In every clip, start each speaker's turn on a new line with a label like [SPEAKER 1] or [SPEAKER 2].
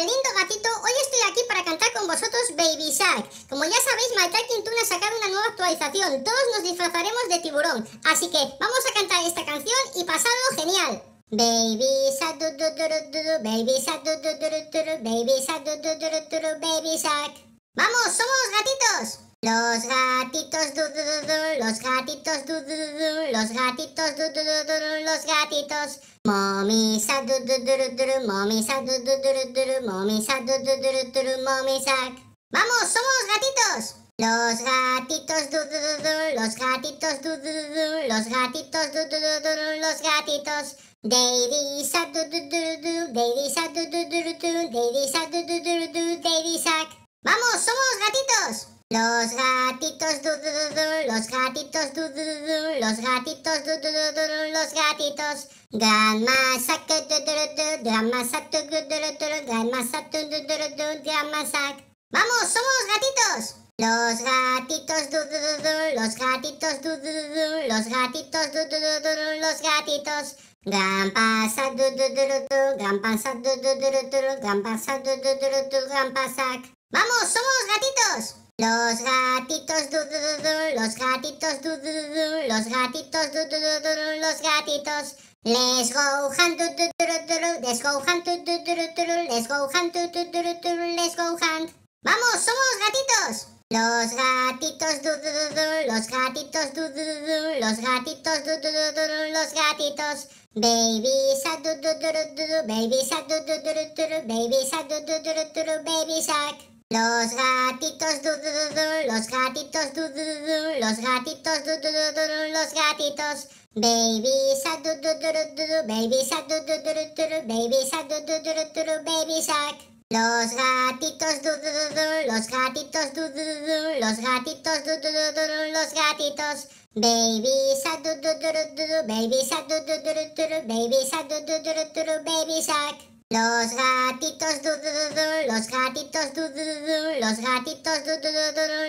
[SPEAKER 1] ¡Qué lindo gatito, hoy estoy aquí para cantar con vosotros Baby Shark. Como ya sabéis, My Talking Toon ha sacado una nueva actualización. Todos nos disfrazaremos de tiburón. Así que vamos a cantar esta canción y pasadlo genial. Baby Shark, Baby Shark, Baby Shark, Baby Shark. ¡Vamos, somos gatitos! Los gatitos du du du du, los gatitos du du du los gatitos du du du du, los gatitos. Mami sac du du du du, mami du du du du, mami du du du du, mami Vamos, somos gatitos. Los gatitos du du du los gatitos du du du los gatitos du du du du, los gatitos. Daisy sac du du du du, daddy du du du du, daddy du du du du, daddy los gatitos du du du du, los gatitos du du du du, los gatitos du du du du, los gatitos. Gran masacre du du du du, gran masacre du du du du, gran masacre du du du du, gran masacre. ¡Vamos, somos gatitos! Los gatitos du du du du, los gatitos du du du du, los gatitos du du du du, los gatitos. Gan pasac du du du du du, gran du du du du, gran pasac du du du du, gran pasac. ¡Vamos, somos los gatitos, du, du, du, los gatitos, los gatitos, los gatitos. Let's go hunt, let's go hunt, let's go hunt, let's go hunt. ¡Vamos, somos gatitos! Los gatitos, los gatitos, los gatitos, los gatitos. Baby sack, baby sack, baby sack, baby sack. Los gatitos, du, du, du, los gatitos, los gatitos, los gatitos. Baby du, baby du, baby du, baby sac. Los gatitos, los gatitos, los gatitos, los gatitos. Baby du, baby du, baby du, baby sac. Los gatitos, du, du, du, los gatitos, los gatitos,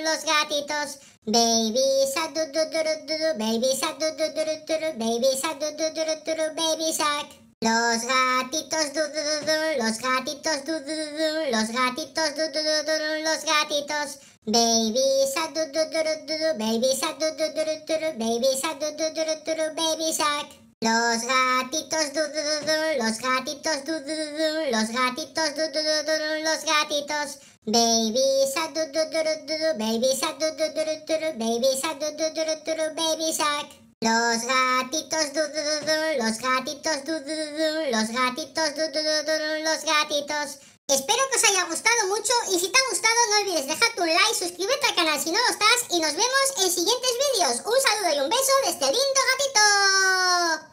[SPEAKER 1] los gatitos. Baby du, baby du, baby du, baby shark. Los gatitos, los gatitos, los gatitos, los gatitos. Baby du, baby du, baby du, baby do. Los gatitos, du, du, los gatitos, los gatitos, los gatitos. Baby shark, baby shark, baby shark, baby shark. Los gatitos, los gatitos, los gatitos, los gatitos. Espero que os haya gustado mucho y si te ha gustado no olvides dejar tu like, suscríbete al canal si no lo estás y nos vemos en siguientes vídeos. Un saludo y un beso de este lindo gatito.